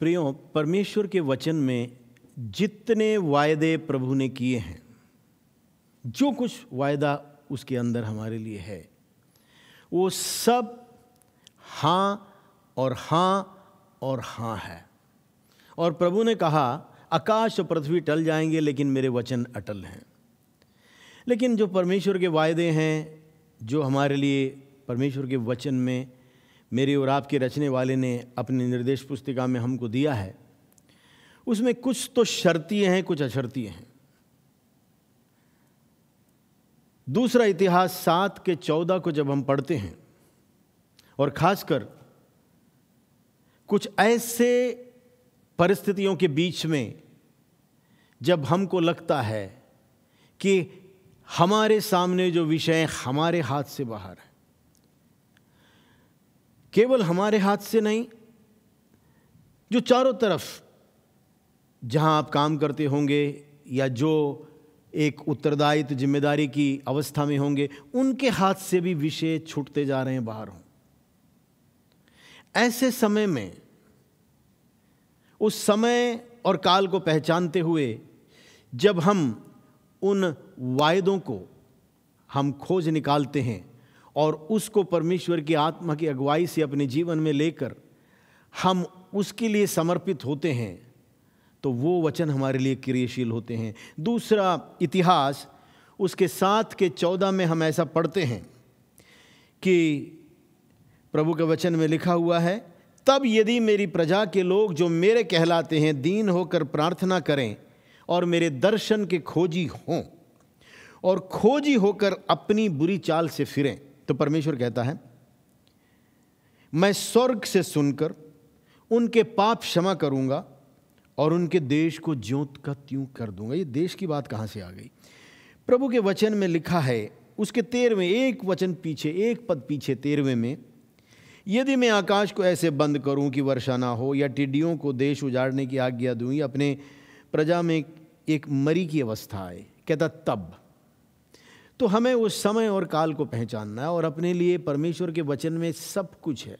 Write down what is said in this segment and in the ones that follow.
प्रियो परमेश्वर के वचन में जितने वायदे प्रभु ने किए हैं जो कुछ वायदा उसके अंदर हमारे लिए है वो सब हाँ और हाँ और हाँ है और प्रभु ने कहा आकाश और पृथ्वी टल जाएंगे लेकिन मेरे वचन अटल हैं लेकिन जो परमेश्वर के वायदे हैं जो हमारे लिए परमेश्वर के वचन में मेरी और आपके रचने वाले ने अपने निर्देश पुस्तिका में हमको दिया है उसमें कुछ तो शर्तीय हैं कुछ अशर्तीय हैं दूसरा इतिहास सात के चौदह को जब हम पढ़ते हैं और खासकर कुछ ऐसे परिस्थितियों के बीच में जब हमको लगता है कि हमारे सामने जो विषय हमारे हाथ से बाहर है केवल हमारे हाथ से नहीं जो चारों तरफ जहां आप काम करते होंगे या जो एक उत्तरदायित्व जिम्मेदारी की अवस्था में होंगे उनके हाथ से भी विषय छूटते जा रहे हैं बाहर हों ऐसे समय में उस समय और काल को पहचानते हुए जब हम उन वायदों को हम खोज निकालते हैं और उसको परमेश्वर की आत्मा की अगुवाई से अपने जीवन में लेकर हम उसके लिए समर्पित होते हैं तो वो वचन हमारे लिए क्रियाशील होते हैं दूसरा इतिहास उसके साथ के चौदह में हम ऐसा पढ़ते हैं कि प्रभु के वचन में लिखा हुआ है तब यदि मेरी प्रजा के लोग जो मेरे कहलाते हैं दीन होकर प्रार्थना करें और मेरे दर्शन के खोजी हों और खोजी होकर अपनी बुरी चाल से फिरें तो परमेश्वर कहता है मैं स्वर्ग से सुनकर उनके पाप क्षमा करूंगा और उनके देश को ज्योत का त्यों कर दूंगा ये देश की बात कहां से आ गई प्रभु के वचन में लिखा है उसके तेरहवें एक वचन पीछे एक पद पीछे तेरहवें में यदि मैं आकाश को ऐसे बंद करूं कि वर्षा ना हो या टिड्डियों को देश उजाड़ने की आज्ञा दूं या अपने प्रजा में एक मरी की अवस्था आए कहता तब तो हमें उस समय और काल को पहचानना है और अपने लिए परमेश्वर के वचन में सब कुछ है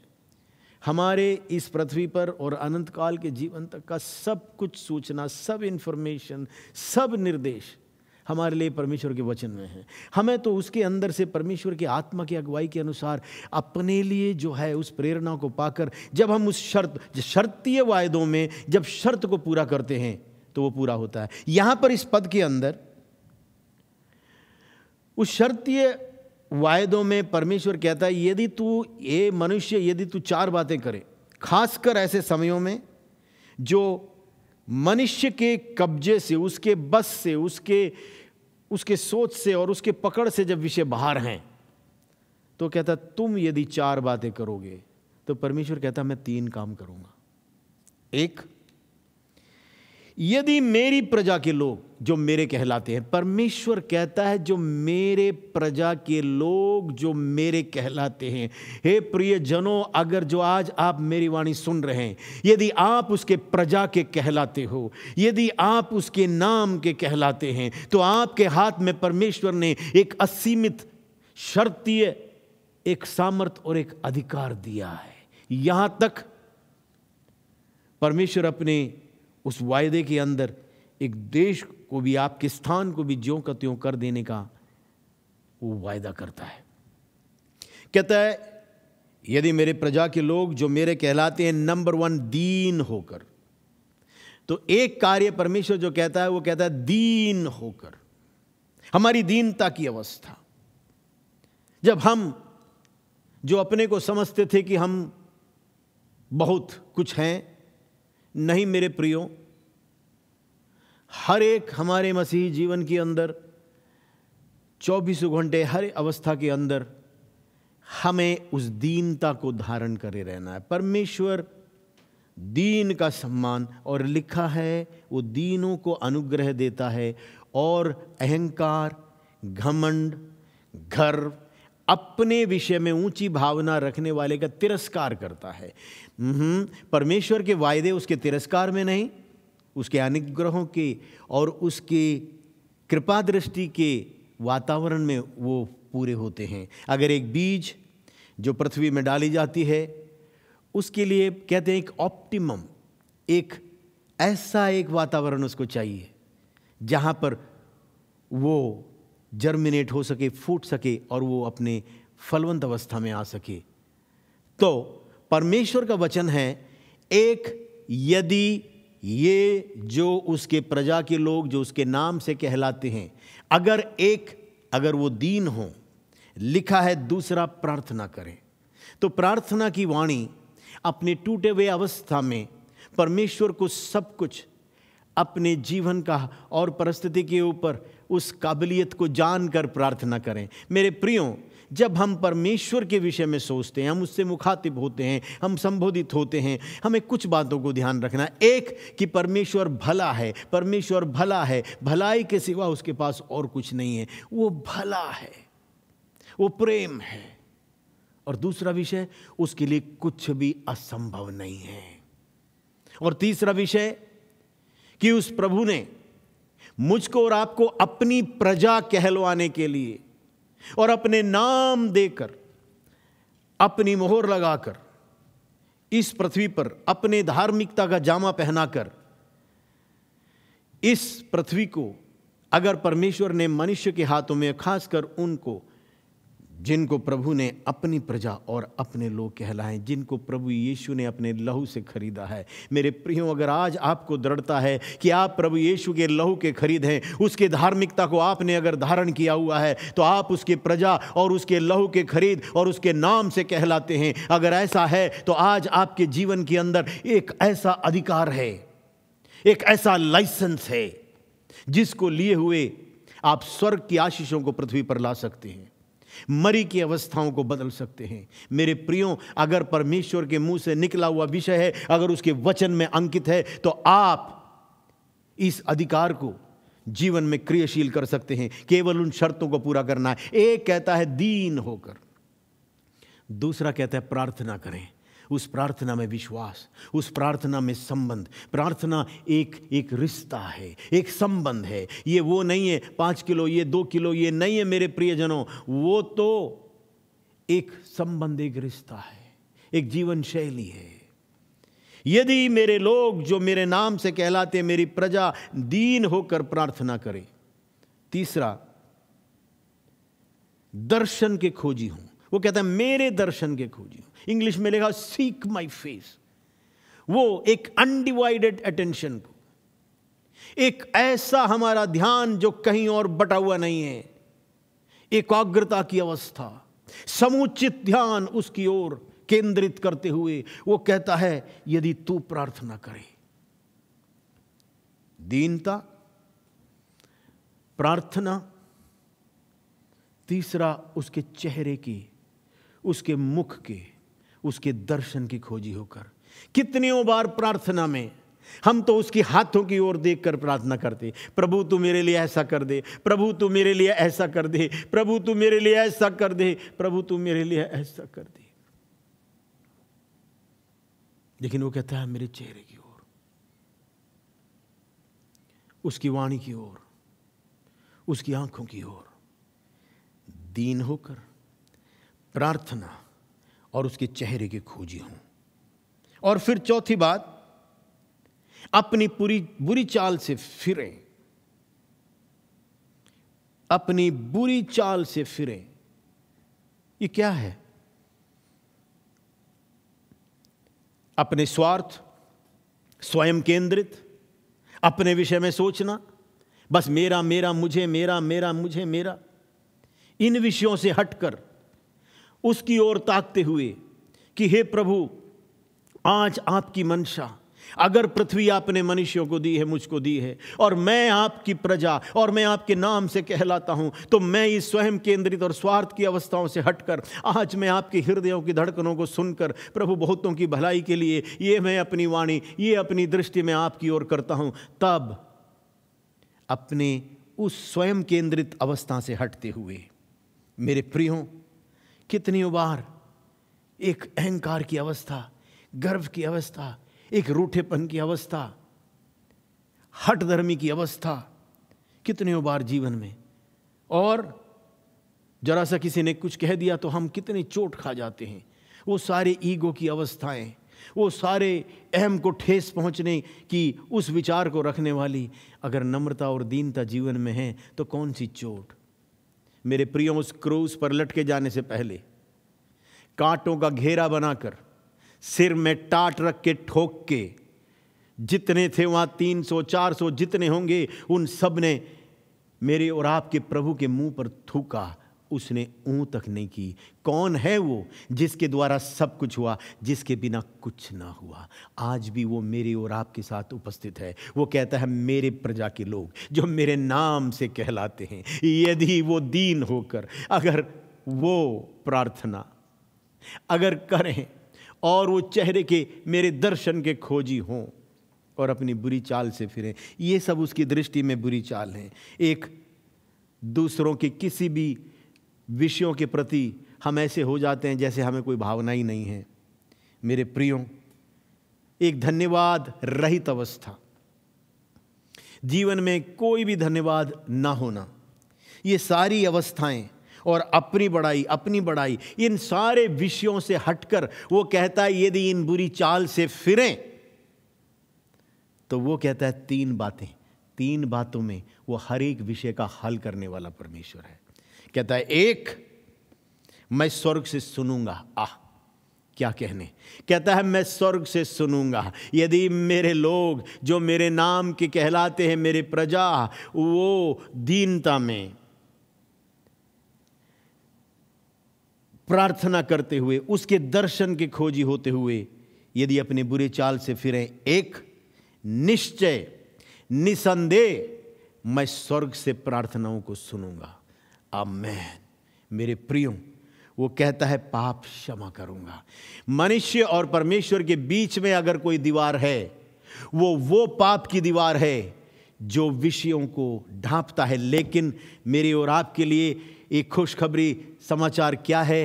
हमारे इस पृथ्वी पर और अनंत काल के जीवन तक का सब कुछ सूचना सब इन्फॉर्मेशन सब निर्देश हमारे लिए परमेश्वर के वचन में है हमें तो उसके अंदर से परमेश्वर की आत्मा की अगुवाई के अनुसार अपने लिए जो है उस प्रेरणा को पाकर जब हम उस शर्त शर्तीय वायदों में जब शर्त को पूरा करते हैं तो वो पूरा होता है यहाँ पर इस पद के अंदर उस शर्तीय वायदों में परमेश्वर कहता है यदि तू ये मनुष्य यदि तू चार बातें करे खासकर ऐसे समयों में जो मनुष्य के कब्जे से उसके बस से उसके उसके सोच से और उसके पकड़ से जब विषय बाहर हैं तो कहता तुम यदि चार बातें करोगे तो परमेश्वर कहता मैं तीन काम करूंगा एक यदि मेरी प्रजा के लोग जो मेरे कहलाते हैं परमेश्वर कहता है जो मेरे प्रजा के लोग जो मेरे कहलाते हैं हे प्रिय जनों अगर जो आज आप मेरी वाणी सुन रहे हैं यदि आप उसके प्रजा के कहलाते हो यदि आप उसके नाम के कहलाते हैं तो आपके हाथ में परमेश्वर ने एक असीमित शर्तीय एक सामर्थ और एक अधिकार दिया है यहां तक परमेश्वर अपने उस वायदे के अंदर एक देश को भी आपके स्थान को भी ज्यों का त्यों कर देने का वो वायदा करता है कहता है यदि मेरे प्रजा के लोग जो मेरे कहलाते हैं नंबर वन दीन होकर तो एक कार्य परमेश्वर जो कहता है वो कहता है दीन होकर हमारी दीनता की अवस्था जब हम जो अपने को समझते थे कि हम बहुत कुछ हैं नहीं मेरे प्रियो हर एक हमारे मसीह जीवन के अंदर चौबीसों घंटे हर अवस्था के अंदर हमें उस दीनता को धारण करे रहना है परमेश्वर दीन का सम्मान और लिखा है वो दीनों को अनुग्रह देता है और अहंकार घमंड गर्व अपने विषय में ऊंची भावना रखने वाले का तिरस्कार करता है हम्म, परमेश्वर के वायदे उसके तिरस्कार में नहीं उसके अनुग्रहों के और उसके कृपा दृष्टि के वातावरण में वो पूरे होते हैं अगर एक बीज जो पृथ्वी में डाली जाती है उसके लिए कहते हैं एक ऑप्टिमम एक ऐसा एक वातावरण उसको चाहिए जहाँ पर वो जर्मिनेट हो सके फूट सके और वो अपने फलवंत अवस्था में आ सके तो परमेश्वर का वचन है एक यदि ये जो उसके प्रजा के लोग जो उसके नाम से कहलाते हैं अगर एक अगर वो दीन हो लिखा है दूसरा प्रार्थना करें तो प्रार्थना की वाणी अपने टूटे हुए अवस्था में परमेश्वर को सब कुछ अपने जीवन का और परिस्थिति के ऊपर उस काबिलियत को जानकर प्रार्थना करें मेरे प्रियो जब हम परमेश्वर के विषय में सोचते हैं हम उससे मुखातिब होते हैं हम संबोधित होते हैं हमें कुछ बातों को ध्यान रखना एक कि परमेश्वर भला है परमेश्वर भला है भलाई के सिवा उसके पास और कुछ नहीं है वो भला है वो प्रेम है और दूसरा विषय उसके लिए कुछ भी असंभव नहीं है और तीसरा विषय कि उस प्रभु ने मुझको और आपको अपनी प्रजा कहलवाने के लिए और अपने नाम देकर अपनी मोहर लगाकर इस पृथ्वी पर अपने धार्मिकता का जामा पहनाकर इस पृथ्वी को अगर परमेश्वर ने मनुष्य के हाथों में खासकर उनको जिनको प्रभु ने अपनी प्रजा और अपने लोग कहलाए जिनको प्रभु यीशु ने अपने लहू से खरीदा है मेरे प्रियो अगर आज आपको दृढ़ता है कि आप प्रभु यीशु के लहू के खरीद हैं उसके धार्मिकता को आपने अगर धारण किया हुआ है तो आप उसके प्रजा और उसके लहू के खरीद और उसके नाम से कहलाते हैं अगर ऐसा है तो आज आपके जीवन के अंदर एक ऐसा अधिकार है एक ऐसा लाइसेंस है जिसको लिए हुए आप स्वर्ग की आशीषों को पृथ्वी पर ला सकते हैं मरी की अवस्थाओं को बदल सकते हैं मेरे प्रियो अगर परमेश्वर के मुंह से निकला हुआ विषय है अगर उसके वचन में अंकित है तो आप इस अधिकार को जीवन में क्रियाशील कर सकते हैं केवल उन शर्तों को पूरा करना है एक कहता है दीन होकर दूसरा कहता है प्रार्थना करें उस प्रार्थना में विश्वास उस प्रार्थना में संबंध प्रार्थना एक एक रिश्ता है एक संबंध है ये वो नहीं है पाँच किलो ये दो किलो ये नहीं है मेरे प्रियजनों वो तो एक संबंध एक रिश्ता है एक जीवन शैली है यदि मेरे लोग जो मेरे नाम से कहलाते मेरी प्रजा दीन होकर प्रार्थना करें तीसरा दर्शन के खोजी हूं वो कहता है मेरे दर्शन के खोजियो इंग्लिश में लिखा सीक माई फेस वो एक अनडिवाइडेड अटेंशन को एक ऐसा हमारा ध्यान जो कहीं और बटा हुआ नहीं है एकाग्रता की अवस्था समुचित ध्यान उसकी ओर केंद्रित करते हुए वो कहता है यदि तू प्रार्थना करे दीनता प्रार्थना तीसरा उसके चेहरे की उसके मुख के उसके दर्शन की खोजी होकर कितनी बार प्रार्थना में हम तो उसकी हाथों की ओर देखकर प्रार्थना करते प्रभु तू मेरे लिए ऐसा कर दे प्रभु तू मेरे लिए ऐसा कर दे प्रभु तू मेरे लिए ऐसा कर दे प्रभु तू मेरे लिए ऐसा कर दे लेकिन वो कहता है मेरे चेहरे की ओर उसकी वाणी की ओर उसकी आंखों की ओर दीन होकर प्रार्थना और उसके चेहरे की खोजी हूं और फिर चौथी बात अपनी पूरी बुरी चाल से फिरें अपनी बुरी चाल से फिरें ये क्या है अपने स्वार्थ स्वयं केंद्रित अपने विषय में सोचना बस मेरा मेरा मुझे मेरा मेरा मुझे मेरा इन विषयों से हटकर उसकी ओर ताकते हुए कि हे प्रभु आज आपकी मंशा अगर पृथ्वी आपने मनुष्यों को दी है मुझको दी है और मैं आपकी प्रजा और मैं आपके नाम से कहलाता हूं तो मैं इस स्वयं केंद्रित और स्वार्थ की अवस्थाओं से हटकर आज मैं आपके हृदयों की धड़कनों को सुनकर प्रभु बहुतों की भलाई के लिए ये मैं अपनी वाणी ये अपनी दृष्टि में आपकी ओर करता हूं तब अपने उस स्वयं केंद्रित अवस्था से हटते हुए मेरे प्रियों कितनी बार एक अहंकार की अवस्था गर्व की अवस्था एक रूठेपन की अवस्था हट धर्मी की अवस्था कितने बार जीवन में और जरा सा किसी ने कुछ कह दिया तो हम कितने चोट खा जाते हैं वो सारे ईगो की अवस्थाएं वो सारे अहम को ठेस पहुंचने की उस विचार को रखने वाली अगर नम्रता और दीनता जीवन में है तो कौन सी चोट मेरे प्रियो उस क्रूज पर लटके जाने से पहले कांटों का घेरा बनाकर सिर में टाट रख के ठोक के जितने थे वहां तीन सौ चार सौ जितने होंगे उन सब ने मेरे और आपके प्रभु के मुंह पर थूका उसने ऊँ तक नहीं की कौन है वो जिसके द्वारा सब कुछ हुआ जिसके बिना कुछ ना हुआ आज भी वो मेरे और आपके साथ उपस्थित है वो कहता है मेरे प्रजा के लोग जो मेरे नाम से कहलाते हैं यदि वो दीन होकर अगर वो प्रार्थना अगर करें और वो चेहरे के मेरे दर्शन के खोजी हों और अपनी बुरी चाल से फिरें ये सब उसकी दृष्टि में बुरी चाल हैं एक दूसरों के किसी भी विषयों के प्रति हम ऐसे हो जाते हैं जैसे हमें कोई भावना ही नहीं है मेरे प्रियो एक धन्यवाद रहित अवस्था जीवन में कोई भी धन्यवाद ना होना ये सारी अवस्थाएं और अपनी बड़ाई अपनी बड़ाई इन सारे विषयों से हटकर वो कहता है यदि इन बुरी चाल से फिरें तो वो कहता है तीन बातें तीन बातों में वो हर एक विषय का हल करने वाला परमेश्वर है कहता है एक मैं स्वर्ग से सुनूंगा आह क्या कहने कहता है मैं स्वर्ग से सुनूंगा यदि मेरे लोग जो मेरे नाम के कहलाते हैं मेरे प्रजा वो दीनता में प्रार्थना करते हुए उसके दर्शन के खोजी होते हुए यदि अपने बुरे चाल से फिरें एक निश्चय निसंदेह मैं स्वर्ग से प्रार्थनाओं को सुनूंगा अमेन मेरे प्रियो वो कहता है पाप क्षमा करूंगा मनुष्य और परमेश्वर के बीच में अगर कोई दीवार है वो वो पाप की दीवार है जो विषयों को ढांपता है लेकिन मेरे और आपके लिए एक खुशखबरी समाचार क्या है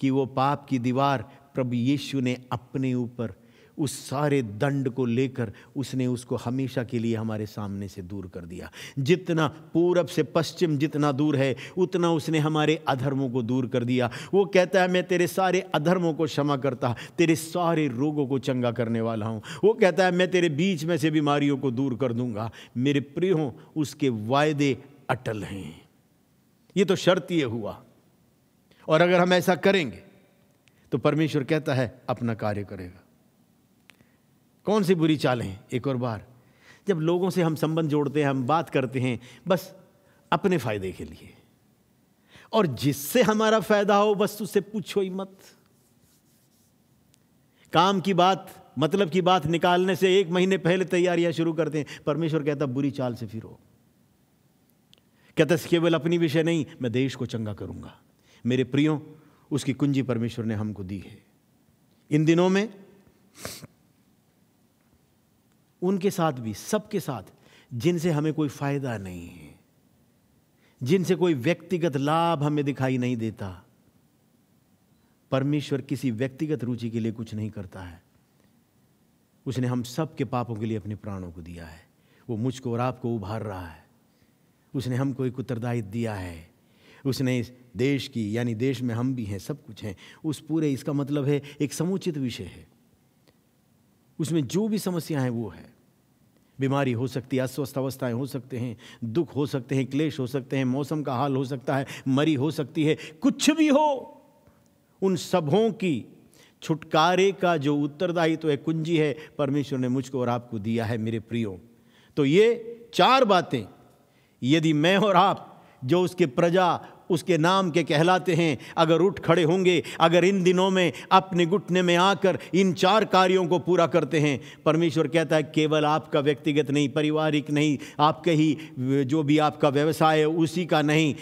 कि वो पाप की दीवार प्रभु यीशु ने अपने ऊपर उस सारे दंड को लेकर उसने उसको हमेशा के लिए हमारे सामने से दूर कर दिया जितना पूरब से पश्चिम जितना दूर है उतना उसने हमारे अधर्मों को दूर कर दिया वो कहता है मैं तेरे सारे अधर्मों को क्षमा करता तेरे सारे रोगों को चंगा करने वाला हूँ वो कहता है मैं तेरे बीच में से बीमारियों को दूर कर दूंगा मेरे प्रियो उसके वायदे अटल हैं ये तो शर्त ये हुआ और अगर हम ऐसा करेंगे तो परमेश्वर कहता है अपना कार्य करेगा कौन सी बुरी चालें एक और बार जब लोगों से हम संबंध जोड़ते हैं हम बात करते हैं बस अपने फायदे के लिए और जिससे हमारा फायदा हो बस उससे पूछो ही मत काम की बात मतलब की बात निकालने से एक महीने पहले तैयारियां शुरू करते हैं परमेश्वर कहता बुरी चाल से फिरो कहता केवल अपनी विषय नहीं मैं देश को चंगा करूंगा मेरे प्रियो उसकी कुंजी परमेश्वर ने हमको दी है इन दिनों में उनके साथ भी सबके साथ जिनसे हमें कोई फ़ायदा नहीं है जिनसे कोई व्यक्तिगत लाभ हमें दिखाई नहीं देता परमेश्वर किसी व्यक्तिगत रुचि के लिए कुछ नहीं करता है उसने हम सब के पापों के लिए अपने प्राणों को दिया है वो मुझको और आपको उभार रहा है उसने हमको एक उत्तरदायित्व दिया है उसने इस देश की यानी देश में हम भी हैं सब कुछ हैं उस पूरे इसका मतलब है एक समुचित विषय है उसमें जो भी समस्या है वो है बीमारी हो सकती है अस्वस्थ अवस्थाएं हो सकते हैं दुख हो सकते हैं क्लेश हो सकते हैं मौसम का हाल हो सकता है मरी हो सकती है कुछ भी हो उन सबों की छुटकारे का जो उत्तरदायित्व तो है कुंजी है परमेश्वर ने मुझको और आपको दिया है मेरे प्रियो तो ये चार बातें यदि मैं और आप जो उसके प्रजा उसके नाम के कहलाते हैं अगर उठ खड़े होंगे अगर इन दिनों में अपने घुटने में आकर इन चार कार्यों को पूरा करते हैं परमेश्वर कहता है केवल आपका व्यक्तिगत नहीं पारिवारिक नहीं आपके ही जो भी आपका व्यवसाय है उसी का नहीं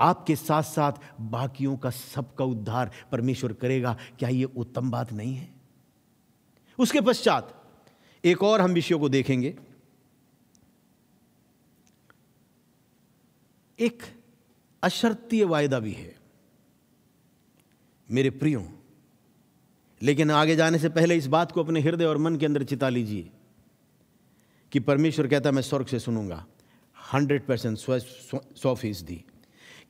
आपके साथ साथ बाकियों का सबका उद्धार परमेश्वर करेगा क्या ये उत्तम बात नहीं है उसके पश्चात एक और हम विषयों को देखेंगे एक अशर्तीय वायदा भी है मेरे प्रियो लेकिन आगे जाने से पहले इस बात को अपने हृदय और मन के अंदर चिता लीजिए कि परमेश्वर कहता है मैं स्वर्ग से सुनूंगा हंड्रेड परसेंट सौ फीसदी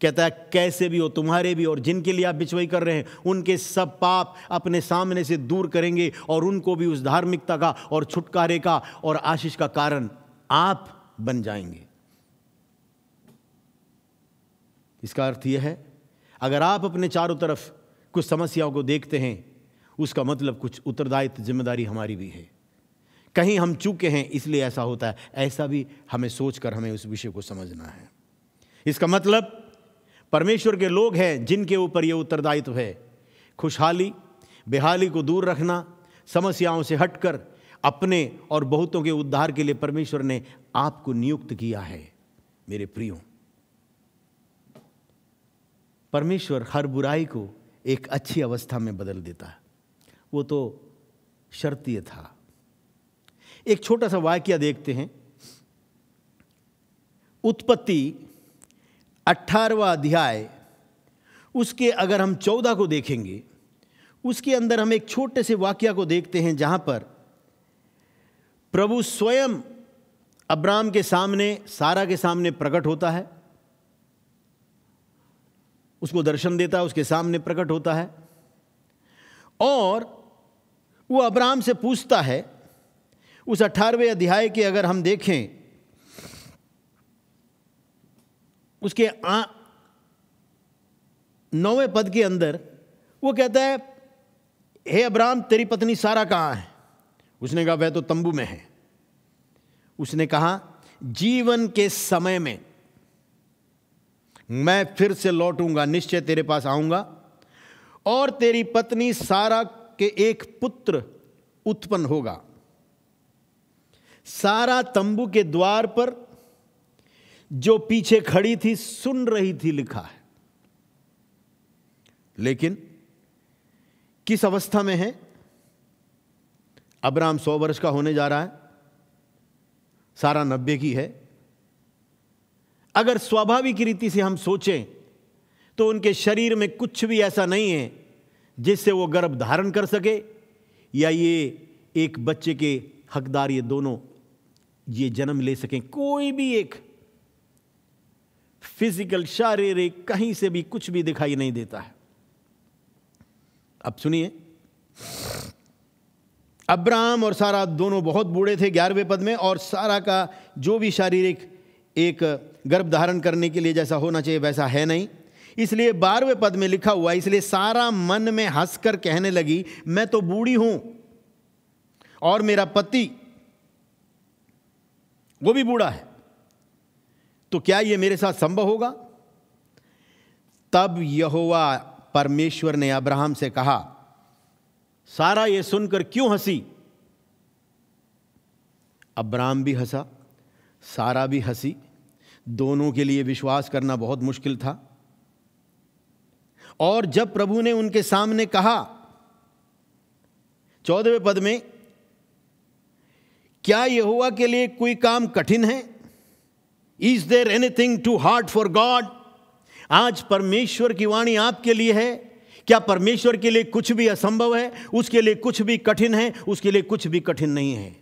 कहता है कैसे भी हो तुम्हारे भी और जिनके लिए आप बिचवाई कर रहे हैं उनके सब पाप अपने सामने से दूर करेंगे और उनको भी उस धार्मिकता का और छुटकारे का और आशीष का कारण आप बन जाएंगे इसका अर्थ यह है अगर आप अपने चारों तरफ कुछ समस्याओं को देखते हैं उसका मतलब कुछ उत्तरदायित्व जिम्मेदारी हमारी भी है कहीं हम चूके हैं इसलिए ऐसा होता है ऐसा भी हमें सोचकर हमें उस विषय को समझना है इसका मतलब परमेश्वर के लोग हैं जिनके ऊपर ये उत्तरदायित्व है खुशहाली बेहाली को दूर रखना समस्याओं से हटकर अपने और बहुतों के उद्धार के लिए परमेश्वर ने आपको नियुक्त किया है मेरे प्रियों परमेश्वर हर बुराई को एक अच्छी अवस्था में बदल देता है वो तो शर्तीय था एक छोटा सा वाक्य देखते हैं उत्पत्ति अठारवा अध्याय उसके अगर हम चौदह को देखेंगे उसके अंदर हम एक छोटे से वाक्य को देखते हैं जहां पर प्रभु स्वयं अब्राम के सामने सारा के सामने प्रकट होता है उसको दर्शन देता है उसके सामने प्रकट होता है और वो अब्राम से पूछता है उस अठारहवें अध्याय के अगर हम देखें उसके नौवें पद के अंदर वो कहता है हे अब्राम तेरी पत्नी सारा कहाँ है उसने कहा वह तो तंबू में है उसने कहा जीवन के समय में मैं फिर से लौटूंगा निश्चय तेरे पास आऊंगा और तेरी पत्नी सारा के एक पुत्र उत्पन्न होगा सारा तंबू के द्वार पर जो पीछे खड़ी थी सुन रही थी लिखा है लेकिन किस अवस्था में है अब्राम सौ वर्ष का होने जा रहा है सारा नब्बे की है अगर स्वाभाविक रीति से हम सोचें तो उनके शरीर में कुछ भी ऐसा नहीं है जिससे वो गर्भ धारण कर सके या ये एक बच्चे के हकदार ये दोनों ये जन्म ले सकें कोई भी एक फिजिकल शारीरिक कहीं से भी कुछ भी दिखाई नहीं देता है अब सुनिए अब्राहम और सारा दोनों बहुत बूढ़े थे ग्यारहवें पद में और सारा का जो भी शारीरिक एक गर्भ धारण करने के लिए जैसा होना चाहिए वैसा है नहीं इसलिए बारहवें पद में लिखा हुआ इसलिए सारा मन में हंसकर कहने लगी मैं तो बूढ़ी हूं और मेरा पति वो भी बूढ़ा है तो क्या ये मेरे साथ संभव होगा तब यहोवा परमेश्वर ने अब्राहम से कहा सारा ये सुनकर क्यों हंसी अब्राहम भी हंसा सारा भी हंसी दोनों के लिए विश्वास करना बहुत मुश्किल था और जब प्रभु ने उनके सामने कहा चौदहवें पद में क्या हुआ के लिए कोई काम कठिन है is there anything too hard for God आज परमेश्वर की वाणी आपके लिए है क्या परमेश्वर के लिए कुछ भी असंभव है उसके लिए कुछ भी कठिन है उसके लिए कुछ भी कठिन नहीं है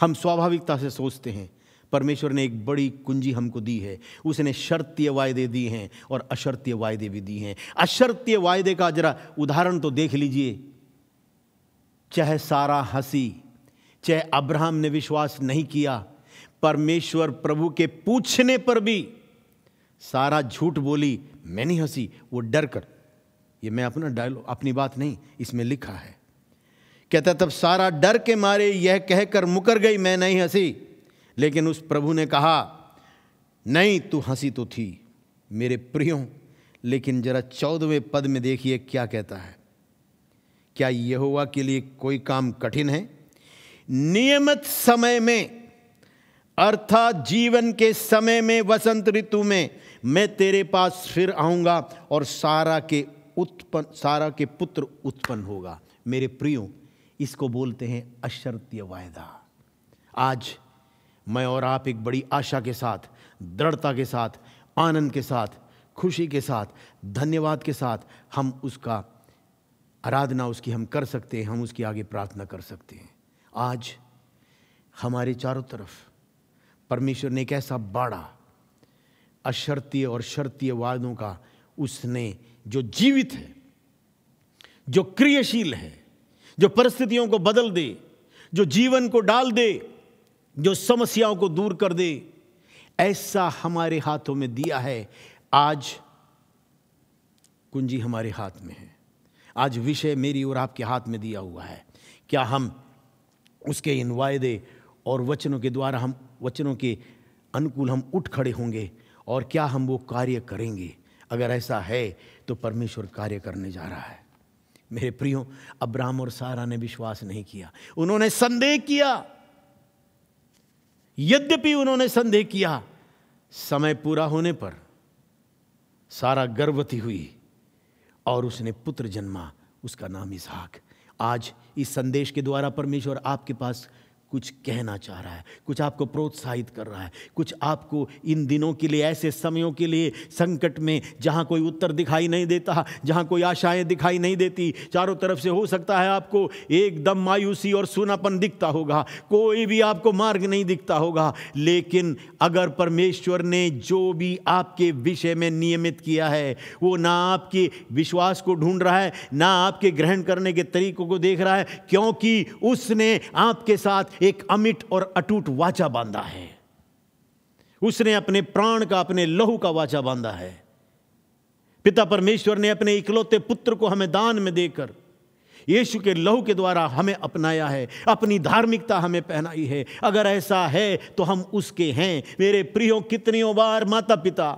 हम स्वाभाविकता से सोचते हैं परमेश्वर ने एक बड़ी कुंजी हमको दी है उसने शर्तीय वायदे दिए हैं और अशर्तीय वायदे भी दिए हैं अशर्तीय वायदे का जरा उदाहरण तो देख लीजिए चाहे सारा हंसी चाहे अब्राहम ने विश्वास नहीं किया परमेश्वर प्रभु के पूछने पर भी सारा झूठ बोली मैं नहीं हंसी वो डर कर ये मैं अपना डायलॉग अपनी बात नहीं इसमें लिखा है कहता तब सारा डर के मारे यह कहकर मुकर गई मैं नहीं हंसी लेकिन उस प्रभु ने कहा नहीं तू हंसी तो थी मेरे प्रियो लेकिन जरा चौदहवें पद में देखिए क्या कहता है क्या यहोवा के लिए कोई काम कठिन है नियमित समय में अर्थात जीवन के समय में वसंत ऋतु में मैं तेरे पास फिर आऊंगा और सारा के उत्पन्न सारा के पुत्र उत्पन्न होगा मेरे प्रियो इसको बोलते हैं अशर्त्य वायदा आज मैं और आप एक बड़ी आशा के साथ दृढ़ता के साथ आनंद के साथ खुशी के साथ धन्यवाद के साथ हम उसका आराधना उसकी हम कर सकते हैं हम उसकी आगे प्रार्थना कर सकते हैं आज हमारे चारों तरफ परमेश्वर ने एक ऐसा बाड़ा अशर्तीय और शर्तीय वादों का उसने जो जीवित है जो क्रियाशील है जो परिस्थितियों को बदल दे जो जीवन को डाल दे जो समस्याओं को दूर कर दे ऐसा हमारे हाथों में दिया है आज कुंजी हमारे हाथ में है आज विषय मेरी और आपके हाथ में दिया हुआ है क्या हम उसके इन वायदे और वचनों के द्वारा हम वचनों के अनुकूल हम उठ खड़े होंगे और क्या हम वो कार्य करेंगे अगर ऐसा है तो परमेश्वर कार्य करने जा रहा है मेरे प्रियो अब्राहम और सारा ने विश्वास नहीं किया उन्होंने संदेह किया यद्यपि उन्होंने संदेह किया समय पूरा होने पर सारा गर्भवती हुई और उसने पुत्र जन्मा उसका नाम इसहाक आज इस संदेश के द्वारा परमेश्वर आपके पास कुछ कहना चाह रहा है कुछ आपको प्रोत्साहित कर रहा है कुछ आपको इन दिनों के लिए ऐसे समयों के लिए संकट में जहाँ कोई उत्तर दिखाई नहीं देता जहाँ कोई आशाएं दिखाई नहीं देती चारों तरफ से हो सकता है आपको एकदम मायूसी और सुनापन दिखता होगा कोई भी आपको मार्ग नहीं दिखता होगा लेकिन अगर परमेश्वर ने जो भी आपके विषय में नियमित किया है वो ना आपके विश्वास को ढूंढ रहा है ना आपके ग्रहण करने के तरीकों को देख रहा है क्योंकि उसने आपके साथ एक अमिट और अटूट वाचा बांधा है उसने अपने प्राण का अपने लहू का वाचा बांधा है पिता परमेश्वर ने अपने इकलौते पुत्र को हमें दान में देकर यीशु के लहू के द्वारा हमें अपनाया है अपनी धार्मिकता हमें पहनाई है अगर ऐसा है तो हम उसके हैं मेरे प्रियो कितनियों बार माता पिता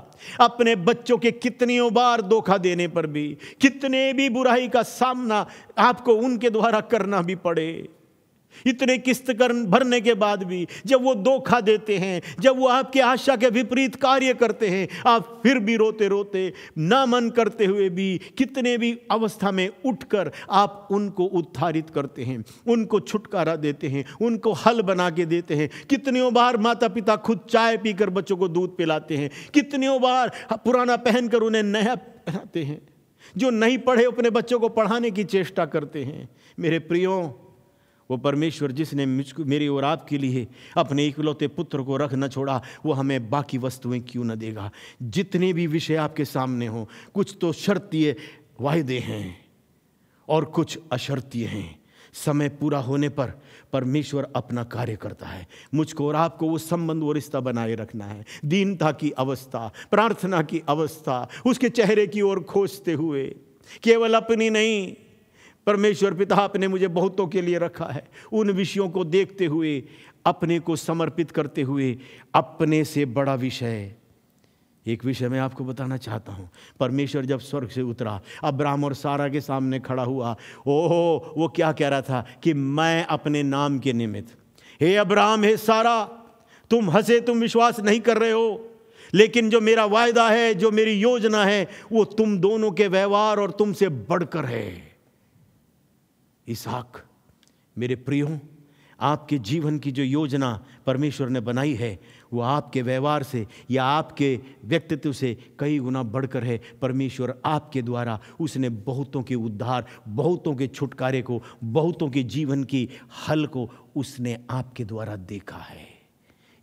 अपने बच्चों के कितनियों बार धोखा देने पर भी कितने भी बुराई का सामना आपको उनके द्वारा करना भी पड़े इतने किस्त कर भरने के बाद भी जब वो धोखा देते हैं जब वो आपके आशा के विपरीत कार्य करते हैं आप फिर भी रोते रोते ना मन करते हुए भी कितने भी अवस्था में उठकर आप उनको उत्थारित करते हैं उनको छुटकारा देते हैं उनको हल बना के देते हैं कितनियों बार माता पिता खुद चाय पीकर बच्चों को दूध पिलाते हैं कितनियों बार पुराना पहनकर उन्हें नया पहनाते हैं जो नहीं पढ़े अपने बच्चों को पढ़ाने की चेष्टा करते हैं मेरे प्रियो वो परमेश्वर जिसने मेरी और आपके लिए अपने इकलौते पुत्र को रख न छोड़ा वो हमें बाकी वस्तुएं क्यों न देगा जितने भी विषय आपके सामने हों कुछ तो शर्तीय वायदे हैं और कुछ अशर्तीय हैं समय पूरा होने पर परमेश्वर अपना कार्य करता है मुझको और आपको वो संबंध वो रिश्ता बनाए रखना है दीनता की अवस्था प्रार्थना की अवस्था उसके चेहरे की ओर खोजते हुए केवल अपनी नहीं परमेश्वर पिता आपने मुझे बहुतों के लिए रखा है उन विषयों को देखते हुए अपने को समर्पित करते हुए अपने से बड़ा विषय एक विषय मैं आपको बताना चाहता हूँ परमेश्वर जब स्वर्ग से उतरा अब्राहम और सारा के सामने खड़ा हुआ ओहो वो क्या कह रहा था कि मैं अपने नाम के निमित्त हे अब्राहम हे सारा तुम हंसे तुम विश्वास नहीं कर रहे हो लेकिन जो मेरा वायदा है जो मेरी योजना है वो तुम दोनों के व्यवहार और तुमसे बढ़कर है इसहाक मेरे प्रियो आपके जीवन की जो योजना परमेश्वर ने बनाई है वो आपके व्यवहार से या आपके व्यक्तित्व से कई गुना बढ़कर है परमेश्वर आपके द्वारा उसने बहुतों के उद्धार बहुतों के छुटकारे को बहुतों के जीवन की हल को उसने आपके द्वारा देखा है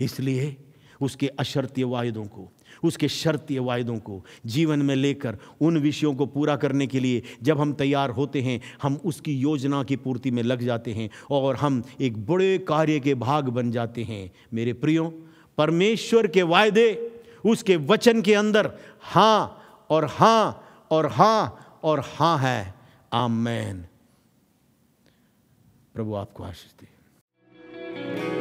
इसलिए उसके अशर्त्य वायदों को उसके या वायदों को जीवन में लेकर उन विषयों को पूरा करने के लिए जब हम तैयार होते हैं हम उसकी योजना की पूर्ति में लग जाते हैं और हम एक बड़े कार्य के भाग बन जाते हैं मेरे प्रियो परमेश्वर के वायदे उसके वचन के अंदर हाँ और हाँ और हाँ और हाँ है आमैन प्रभु आपको आशीष दे